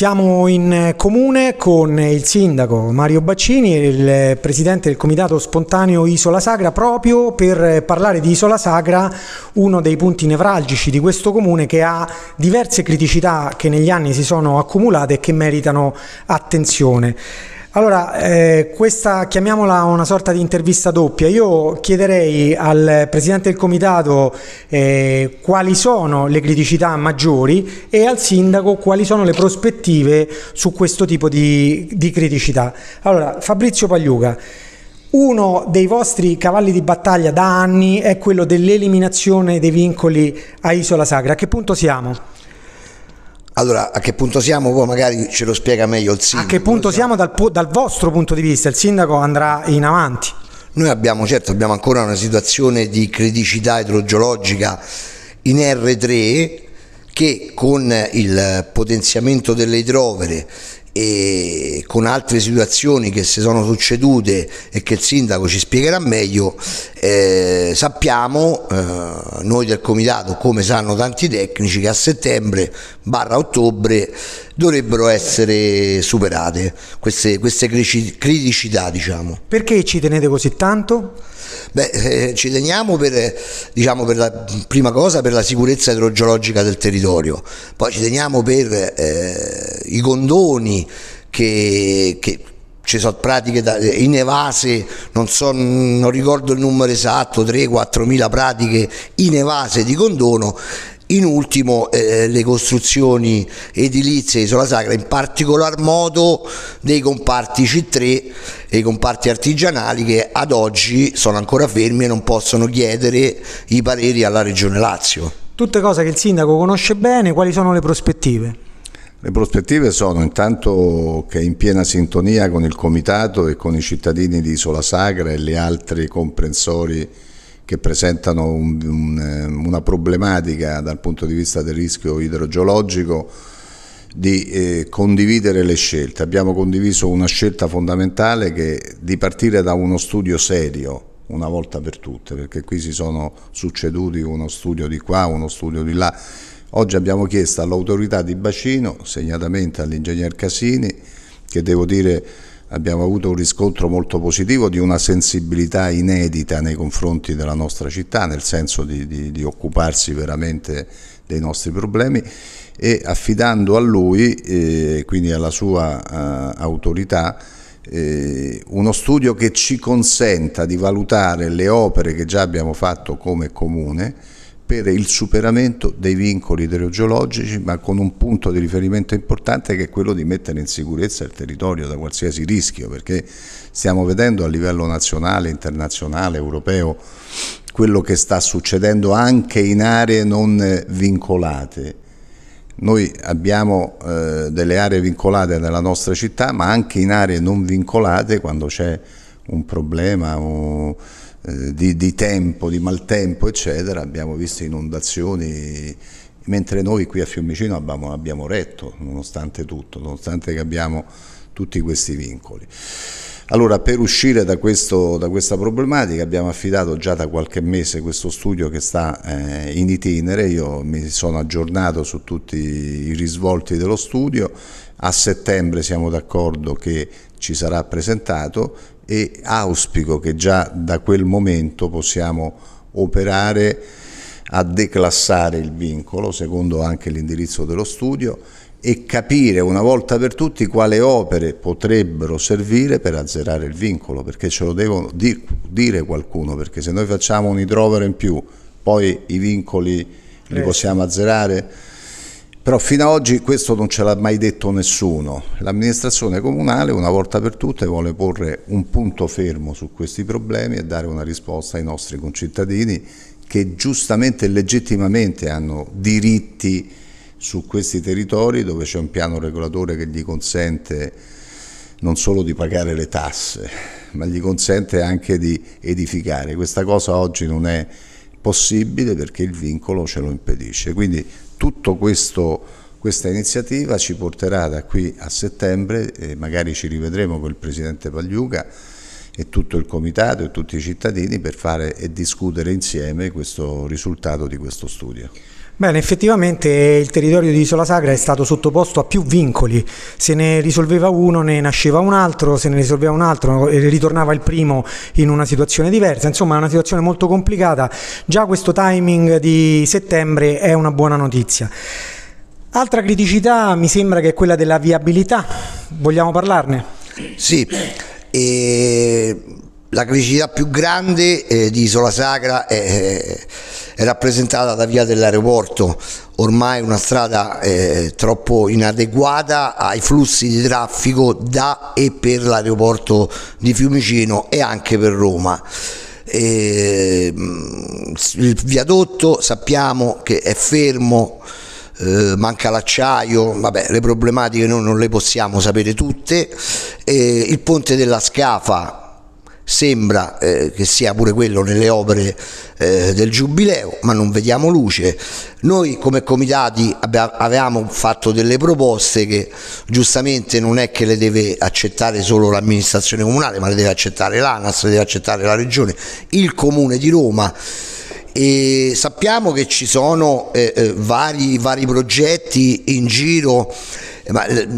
Siamo in eh, comune con il sindaco Mario Baccini e il eh, presidente del comitato spontaneo Isola Sagra proprio per eh, parlare di Isola Sagra, uno dei punti nevralgici di questo comune che ha diverse criticità che negli anni si sono accumulate e che meritano attenzione. Allora, eh, questa chiamiamola una sorta di intervista doppia. Io chiederei al Presidente del Comitato eh, quali sono le criticità maggiori e al Sindaco quali sono le prospettive su questo tipo di, di criticità. Allora, Fabrizio Pagliuca. Uno dei vostri cavalli di battaglia da anni è quello dell'eliminazione dei vincoli a Isola Sacra. A che punto siamo? Allora, a che punto siamo? Poi magari ce lo spiega meglio il sindaco. A che punto siamo dal, dal vostro punto di vista? Il sindaco andrà in avanti? Noi abbiamo, certo, abbiamo ancora una situazione di criticità idrogeologica in R3 che con il potenziamento delle idrovere e con altre situazioni che si sono succedute e che il sindaco ci spiegherà meglio, eh, sappiamo eh, noi del comitato, come sanno tanti tecnici, che a settembre barra ottobre dovrebbero essere superate queste, queste criticità. Diciamo. Perché ci tenete così tanto? Beh, eh, ci teniamo per, diciamo, per la prima cosa per la sicurezza idrogeologica del territorio, poi ci teniamo per eh, i condoni che, che ci sono pratiche eh, in evase, non, so, non ricordo il numero esatto, 3-4 mila pratiche in evase di condono in ultimo eh, le costruzioni edilizie di Isola Sacra, in particolar modo dei comparti C3 e i comparti artigianali che ad oggi sono ancora fermi e non possono chiedere i pareri alla Regione Lazio. Tutte cose che il sindaco conosce bene, quali sono le prospettive? Le prospettive sono intanto che è in piena sintonia con il Comitato e con i cittadini di Isola Sacra e gli altri comprensori che presentano un, un, eh, una problematica dal punto di vista del rischio idrogeologico di eh, condividere le scelte. Abbiamo condiviso una scelta fondamentale che di partire da uno studio serio una volta per tutte, perché qui si sono succeduti uno studio di qua, uno studio di là. Oggi abbiamo chiesto all'autorità di bacino, segnatamente all'ingegner Casini, che devo dire abbiamo avuto un riscontro molto positivo di una sensibilità inedita nei confronti della nostra città, nel senso di, di, di occuparsi veramente dei nostri problemi e affidando a lui, eh, quindi alla sua eh, autorità, eh, uno studio che ci consenta di valutare le opere che già abbiamo fatto come comune per il superamento dei vincoli idrogeologici, ma con un punto di riferimento importante che è quello di mettere in sicurezza il territorio da qualsiasi rischio, perché stiamo vedendo a livello nazionale, internazionale, europeo quello che sta succedendo anche in aree non vincolate. Noi abbiamo eh, delle aree vincolate nella nostra città, ma anche in aree non vincolate quando c'è un problema. Un eh, di, di, tempo, di maltempo, eccetera, abbiamo visto inondazioni, mentre noi qui a Fiumicino abbiamo, abbiamo retto, nonostante tutto, nonostante che abbiamo tutti questi vincoli. Allora, per uscire da, questo, da, questa problematica abbiamo affidato già da qualche mese questo studio che sta eh, in itinere, io mi sono aggiornato su tutti i risvolti dello studio, a settembre siamo d'accordo che ci sarà presentato e auspico che già da quel momento possiamo operare a declassare il vincolo secondo anche l'indirizzo dello studio e capire una volta per tutti quale opere potrebbero servire per azzerare il vincolo, perché ce lo devono dire qualcuno, perché se noi facciamo un idrovero in più, poi i vincoli li eh possiamo azzerare? Però fino ad oggi questo non ce l'ha mai detto nessuno. L'amministrazione comunale una volta per tutte vuole porre un punto fermo su questi problemi e dare una risposta ai nostri concittadini che giustamente e legittimamente hanno diritti su questi territori dove c'è un piano regolatore che gli consente non solo di pagare le tasse, ma gli consente anche di edificare. Questa cosa oggi non è possibile perché il vincolo ce lo impedisce. Quindi Tutta questa iniziativa ci porterà da qui a settembre, e magari ci rivedremo con il Presidente Pagliuca e tutto il Comitato e tutti i cittadini per fare e discutere insieme questo risultato di questo studio. Bene, effettivamente il territorio di Isola Sacra è stato sottoposto a più vincoli, se ne risolveva uno ne nasceva un altro, se ne risolveva un altro ritornava il primo in una situazione diversa, insomma è una situazione molto complicata, già questo timing di settembre è una buona notizia. Altra criticità mi sembra che è quella della viabilità, vogliamo parlarne? Sì, e la criticità più grande eh, di Isola Sacra è, eh, è, rappresentata da via dell'aeroporto, ormai una strada eh, troppo inadeguata ai flussi di traffico da e per l'aeroporto di Fiumicino e anche per Roma. E, ehm, il viadotto sappiamo che è fermo, eh, manca l'acciaio, vabbè, le problematiche noi non le possiamo sapere tutte, eh, il ponte della Scafa sembra eh, che sia pure quello nelle opere eh, del Giubileo, ma non vediamo luce. Noi come comitati avevamo fatto delle proposte che giustamente non è che le deve accettare solo l'amministrazione comunale, ma le deve accettare l'ANAS, le deve accettare la Regione, il Comune di Roma. E sappiamo che ci sono eh, eh vari, vari progetti in giro eh, ma eh,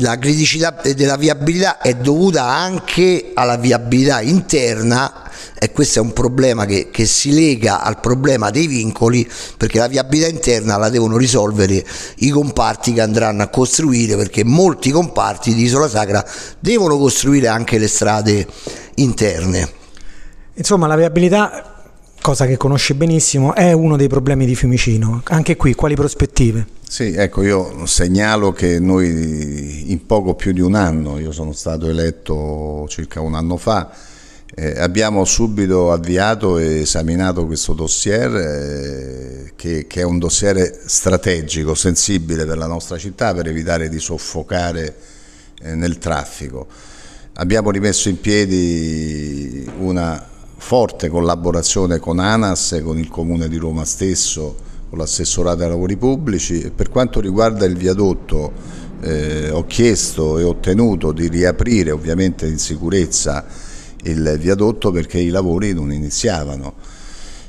la criticità della viabilità è dovuta anche alla viabilità interna e questo è un problema che, che, si lega al problema dei vincoli perché la viabilità interna la devono risolvere i comparti che andranno a costruire perché molti comparti di Isola Sacra devono costruire anche le strade interne. Insomma la viabilità cosa che conosce benissimo, è uno dei problemi di Fiumicino. Anche qui, quali prospettive? Sì, ecco, io segnalo che noi in poco più di un anno, io sono stato eletto circa un anno fa, eh, abbiamo subito avviato e esaminato questo dossier eh, che, che, è un dossier strategico, sensibile per la nostra città per evitare di soffocare eh, nel traffico. Abbiamo rimesso in piedi una forte collaborazione con ANAS, con il Comune di Roma stesso, con l'assessorato ai lavori pubblici per quanto riguarda il viadotto eh, ho chiesto e ottenuto di riaprire ovviamente in sicurezza il viadotto perché i lavori non iniziavano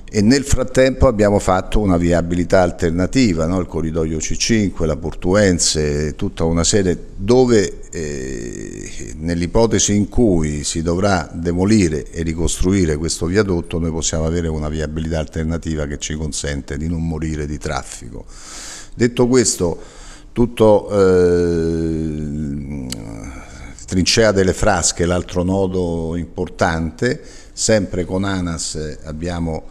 e nel frattempo abbiamo fatto una viabilità alternativa, no? il corridoio C5, la Portuense, tutta una serie dove eh, nell'ipotesi in cui si dovrà demolire e ricostruire questo viadotto noi possiamo avere una viabilità alternativa che ci consente di non morire di traffico. Detto questo, tutto eh, Trincea delle Frasche, l'altro nodo importante, sempre con ANAS abbiamo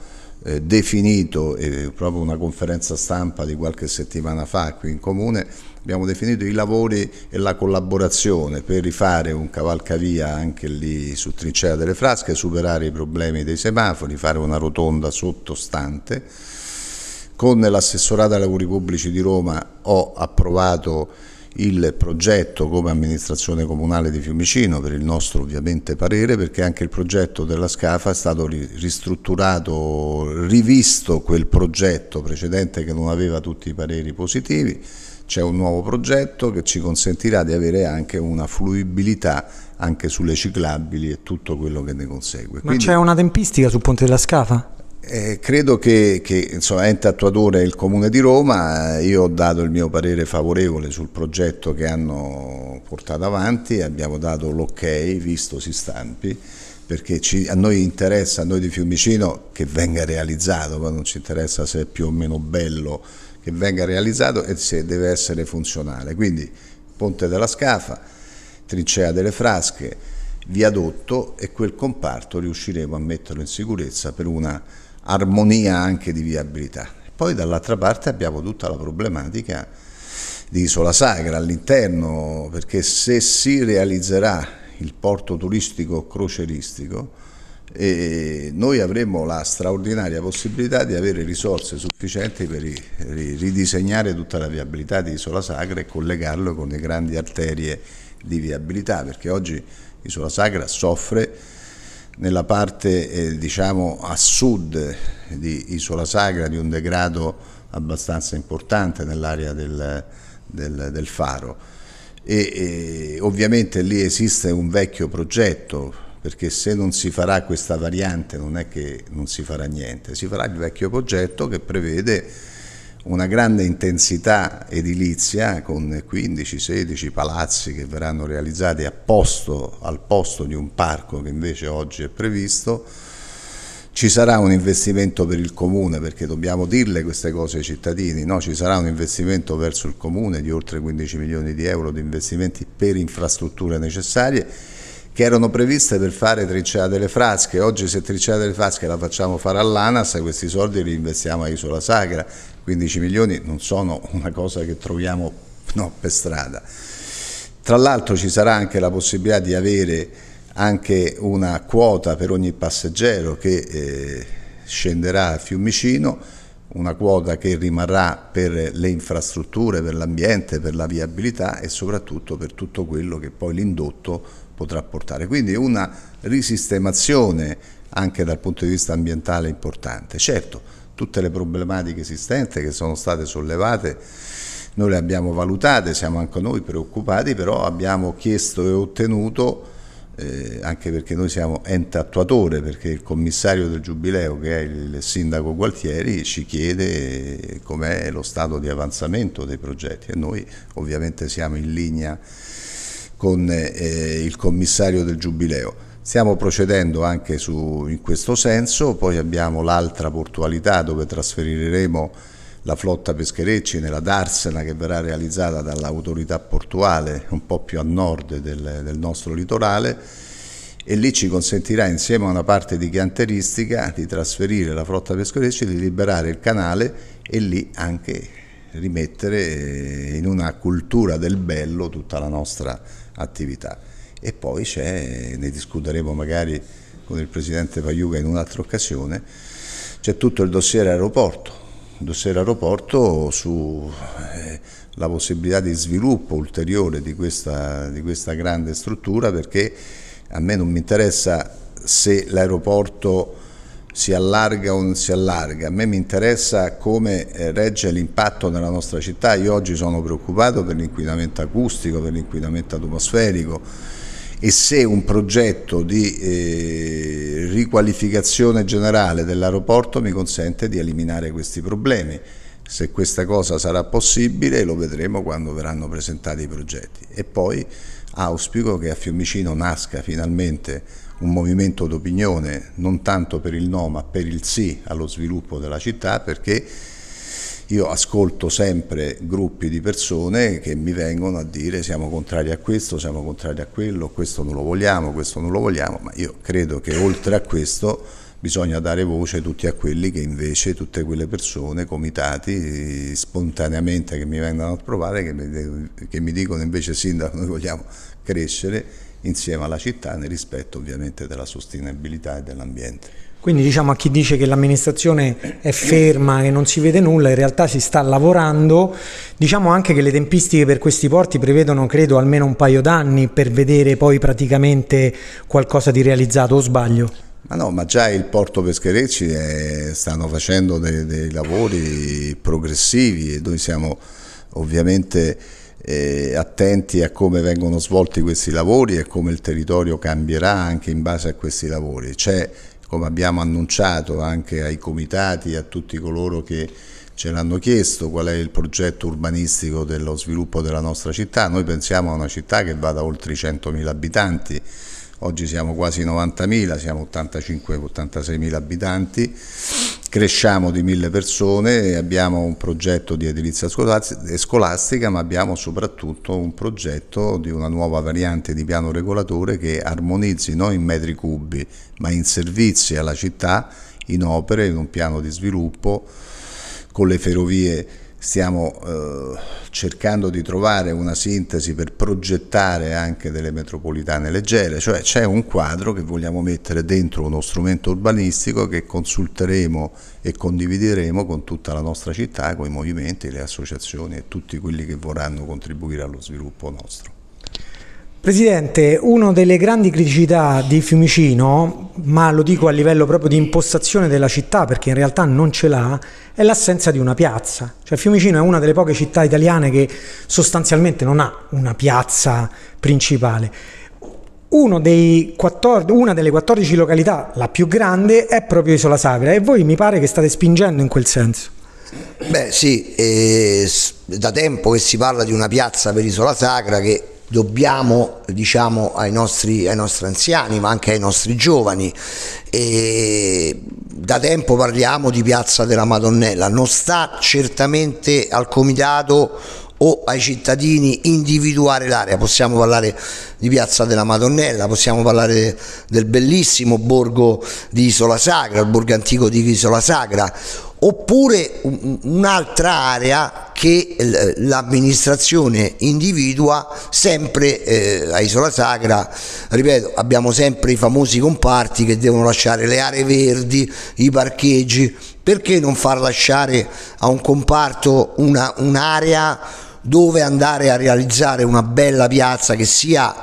eh, definito, eh, proprio una conferenza stampa di qualche settimana fa qui in Comune, abbiamo definito i lavori e la collaborazione per rifare un cavalcavia anche lì su Trincea delle Frasche, superare i problemi dei semafori, fare una rotonda sottostante. Con l'assessorato ai lavori pubblici di Roma ho approvato il progetto come amministrazione comunale di Fiumicino per il nostro ovviamente parere perché anche il progetto della SCAFA è stato ristrutturato, rivisto quel progetto precedente che non aveva tutti i pareri positivi c'è un nuovo progetto che ci consentirà di avere anche una fluibilità anche sulle ciclabili e tutto quello che ne consegue. Ma c'è una tempistica sul Ponte della Scafa? Eh, credo che, che insomma, ente attuatore il Comune di Roma, io ho dato il mio parere favorevole sul progetto che hanno portato avanti, abbiamo dato l'ok, visto si stampi, perché ci, a noi interessa, a noi di Fiumicino, che venga realizzato, ma non ci interessa se è più o meno bello che venga realizzato e se deve essere funzionale. Quindi ponte della scafa, trincea delle frasche, viadotto e quel comparto riusciremo a metterlo in sicurezza per una armonia anche di viabilità. Poi dall'altra parte abbiamo tutta la problematica di Isola Sagra all'interno, perché se si realizzerà il porto turistico croceristico, e noi avremo la straordinaria possibilità di avere risorse sufficienti per ridisegnare tutta la viabilità di Isola Sacra e collegarlo con le grandi arterie di viabilità, perché oggi Isola Sacra soffre nella parte eh, diciamo a sud di Isola Sacra di un degrado abbastanza importante nell'area del, del, del faro e, e eh, ovviamente lì esiste un vecchio progetto perché se non si farà questa variante non è che non si farà niente, si farà il vecchio progetto che prevede una grande intensità edilizia con 15-16 palazzi che verranno realizzati posto, al posto di un parco che invece oggi è previsto. Ci sarà un investimento per il comune, perché dobbiamo dirle queste cose ai cittadini, no? ci sarà un investimento verso il comune di oltre 15 milioni di euro di investimenti per infrastrutture necessarie che erano previste per fare trincea delle frasche. Oggi se trincea delle frasche la facciamo fare all'ANAS, questi soldi li investiamo a Isola Sacra, 15 milioni non sono una cosa che troviamo no, per strada. Tra l'altro ci sarà anche la possibilità di avere anche una quota per ogni passeggero che eh, scenderà a Fiumicino, una quota che rimarrà per le infrastrutture, per l'ambiente, per la viabilità e soprattutto per tutto quello che poi l'indotto potrà portare. Quindi una risistemazione anche dal punto di vista ambientale importante. Certo, tutte le problematiche esistenti che sono state sollevate noi le abbiamo valutate, siamo anche noi preoccupati, però abbiamo chiesto e ottenuto eh, anche perché noi siamo ente attuatore, perché il commissario del Giubileo, che è il sindaco Gualtieri, ci chiede eh, com'è lo stato di avanzamento dei progetti e noi ovviamente siamo in linea con eh, il commissario del Giubileo. Stiamo procedendo anche su, in questo senso, poi abbiamo l'altra portualità dove trasferiremo la flotta pescherecci nella Darsena che verrà realizzata dall'autorità portuale un po' più a nord del, del nostro litorale e lì ci consentirà insieme a una parte di chianteristica di trasferire la flotta pescherecci, di liberare il canale e lì anche rimettere in una cultura del bello tutta la nostra attività. E poi c'è, ne discuteremo magari con il Presidente Pagliuca in un'altra occasione, c'è tutto il dossier aeroporto, Dossier Aeroporto sulla eh, possibilità di sviluppo ulteriore di questa, di questa grande struttura perché a me non mi interessa se l'aeroporto si allarga o non si allarga, a me mi interessa come eh, regge l'impatto nella nostra città, io oggi sono preoccupato per l'inquinamento acustico, per l'inquinamento atmosferico, e se un progetto di eh, riqualificazione generale dell'aeroporto mi consente di eliminare questi problemi. Se questa cosa sarà possibile lo vedremo quando verranno presentati i progetti. E poi auspico che a Fiumicino nasca finalmente un movimento d'opinione non tanto per il no ma per il sì allo sviluppo della città perché io ascolto sempre gruppi di persone che mi vengono a dire siamo contrari a questo, siamo contrari a quello, questo non lo vogliamo, questo non lo vogliamo, ma io credo che oltre a questo bisogna dare voce tutti a quelli che invece, tutte quelle persone, comitati spontaneamente che mi vengono a provare, che mi, che mi dicono invece sindaco noi vogliamo crescere insieme alla città nel rispetto ovviamente della sostenibilità e dell'ambiente. Quindi diciamo a chi dice che l'amministrazione è ferma, che non si vede nulla, in realtà si sta lavorando. Diciamo anche che le tempistiche per questi porti prevedono, credo, almeno un paio d'anni per vedere poi praticamente qualcosa di realizzato, o sbaglio? Ma no, ma già il porto Pescherecci è, stanno facendo dei, dei lavori progressivi e noi siamo ovviamente eh, attenti a come vengono svolti questi lavori e come il territorio cambierà anche in base a questi lavori. C'è come abbiamo annunciato anche ai comitati e a tutti coloro che ce l'hanno chiesto qual è il progetto urbanistico dello sviluppo della nostra città. Noi pensiamo a una città che vada oltre i 100.000 abitanti, oggi siamo quasi 90.000, siamo 85-86.000 abitanti, cresciamo di 1.000 persone, abbiamo un progetto di edilizia eh, scolastica ma abbiamo soprattutto un progetto di una nuova variante di piano regolatore che armonizzi non in metri cubi ma in servizi alla città, in opere, in un piano di sviluppo con le ferrovie stiamo eh, cercando di trovare una sintesi per progettare anche delle metropolitane leggere, cioè c'è un quadro che vogliamo mettere dentro uno strumento urbanistico che consulteremo e condivideremo con tutta la nostra città, con i movimenti, le associazioni e tutti quelli che vorranno contribuire allo sviluppo nostro. Presidente, una delle grandi criticità di Fiumicino, ma lo dico a livello proprio di impostazione della città perché in realtà non ce l'ha, è l'assenza di una piazza. Cioè Fiumicino è una delle poche città italiane che sostanzialmente non ha una piazza principale. 14, una delle 14 località, la più grande, è proprio Isola Sacra e voi mi pare che state spingendo in quel senso. Beh sì, eh, da tempo che si parla di una piazza per Isola Sacra che dobbiamo diciamo, ai, nostri, ai nostri anziani ma anche ai nostri giovani e da tempo parliamo di Piazza della Madonnella non sta certamente al comitato o ai cittadini individuare l'area, possiamo parlare di Piazza della Madonnella, possiamo parlare del bellissimo borgo di Isola Sacra il borgo antico di Isola Sacra oppure un'altra area che eh, l'amministrazione individua sempre eh, a Isola Sacra, ripeto, abbiamo sempre i famosi comparti che devono lasciare le aree verdi, i parcheggi, perché non far lasciare a un comparto una, un'area dove andare a realizzare una bella piazza che sia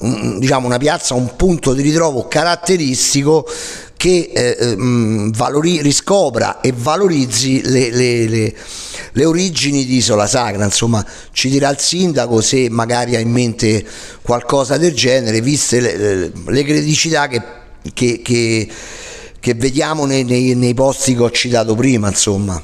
diciamo una piazza, un punto di ritrovo caratteristico che eh, mh, ehm, valori, riscopra e valorizzi le, le, le, le, origini di Isola Sacra, insomma ci dirà il sindaco se magari ha in mente qualcosa del genere, viste le, le criticità che, che, che, che vediamo nei, nei, nei, posti che ho citato prima. Insomma.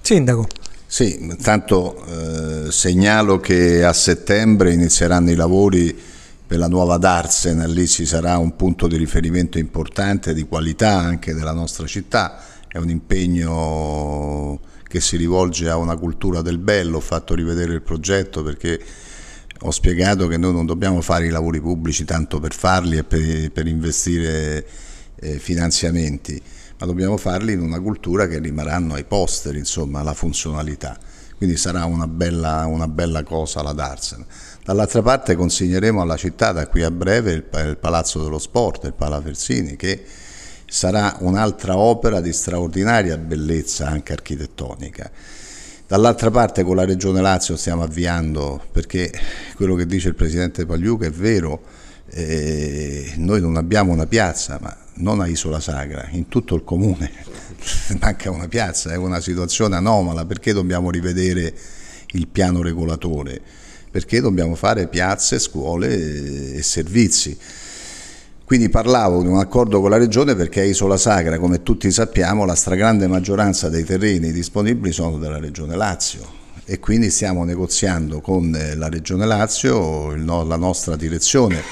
Sindaco. Sì, intanto eh, segnalo che a settembre inizieranno i lavori per la nuova Darsena, lì ci sarà un punto di riferimento importante di qualità anche della nostra città, è un impegno che si rivolge a una cultura del bello, ho fatto rivedere il progetto perché ho spiegato che noi non dobbiamo fare i lavori pubblici tanto per farli e per, per investire eh, finanziamenti, ma dobbiamo farli in una cultura che rimarranno ai posteri, insomma, la funzionalità quindi sarà una bella, una bella cosa la darsene. Dall'altra parte consegneremo alla città da qui a breve il, il Palazzo dello Sport, il Palafersini, che sarà un'altra opera di straordinaria bellezza anche architettonica. Dall'altra parte con la Regione Lazio stiamo avviando, perché quello che dice il Presidente Pagliuca è vero, eh, noi non abbiamo una piazza, ma non a Isola Sagra, in tutto il comune manca una piazza, è una situazione anomala, perché dobbiamo rivedere il piano regolatore? Perché dobbiamo fare piazze, scuole e servizi. Quindi parlavo di un accordo con la Regione perché a Isola Sacra, come tutti sappiamo, la stragrande maggioranza dei terreni disponibili sono della Regione Lazio e quindi stiamo negoziando con eh, la Regione Lazio, la nostra direzione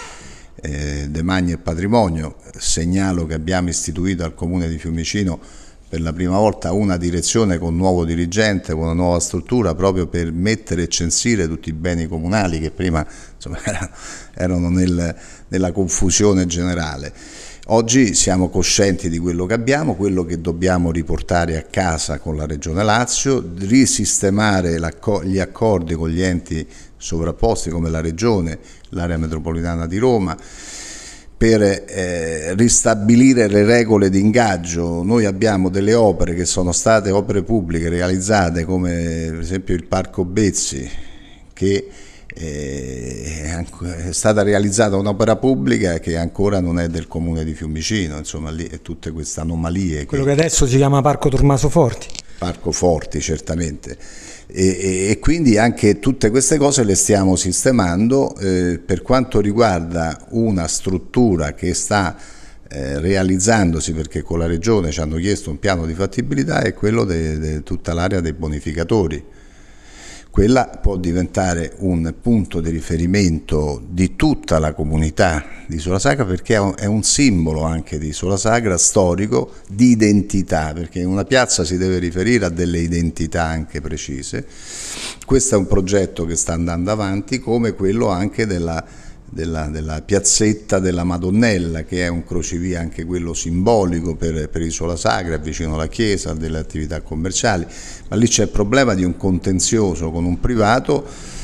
eh, De Magni e Patrimonio. Segnalo che abbiamo istituito al Comune di Fiumicino per la prima volta una direzione con un nuovo dirigente, con una nuova struttura, proprio per mettere e censire tutti i beni comunali che prima insomma, erano nel, nella confusione generale. Oggi siamo coscienti di quello che abbiamo, quello che dobbiamo riportare a casa con la Regione Lazio, risistemare gli accordi con gli enti sovrapposti come la Regione, l'area metropolitana di Roma per eh, ristabilire le regole di ingaggio. Noi abbiamo delle opere che sono state opere pubbliche realizzate come per esempio il Parco Bezzi che eh, è stata realizzata un'opera pubblica che ancora non è del comune di Fiumicino, insomma lì è tutte queste anomalie. Quello che... che adesso si chiama Parco Tommaso Forti parco forti certamente. E, e, quindi anche tutte queste cose le stiamo sistemando eh, per quanto riguarda una struttura che sta eh, realizzandosi perché con la regione ci hanno chiesto un piano di fattibilità è quello di tutta l'area dei bonificatori quella può diventare un punto di riferimento di tutta la comunità di Isola Sagra perché è un simbolo anche di Isola Sagra storico di identità, perché una piazza si deve riferire a delle identità anche precise. Questo è un progetto che sta andando avanti come quello anche della della, della, piazzetta della Madonnella, che è un crocevia anche quello simbolico per, per Isola Sagra, vicino alla chiesa, delle attività commerciali, ma lì c'è il problema di un contenzioso con un privato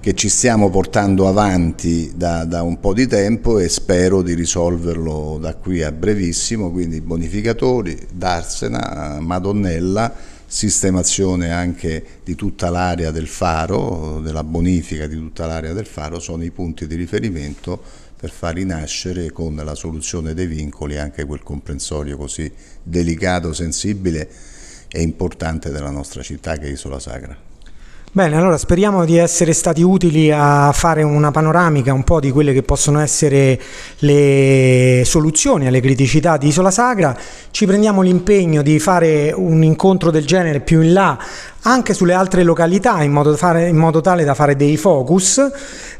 che ci stiamo portando avanti da, da, un po' di tempo e spero di risolverlo da qui a brevissimo, quindi bonificatori, Darsena, Madonnella sistemazione anche di tutta l'area del faro, della bonifica di tutta l'area del faro, sono i punti di riferimento per far rinascere con la soluzione dei vincoli anche quel comprensorio così delicato, sensibile e importante della nostra città che è Isola Sacra. Bene, allora speriamo di essere stati utili a fare una panoramica un po' di quelle che possono essere le soluzioni alle criticità di Isola Sagra. Ci prendiamo l'impegno di fare un incontro del genere più in là anche sulle altre località in modo, fare, in modo, tale da fare dei focus.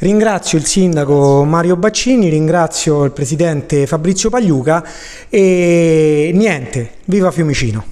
Ringrazio il sindaco Mario Baccini, ringrazio il presidente Fabrizio Pagliuca e niente, viva Fiumicino!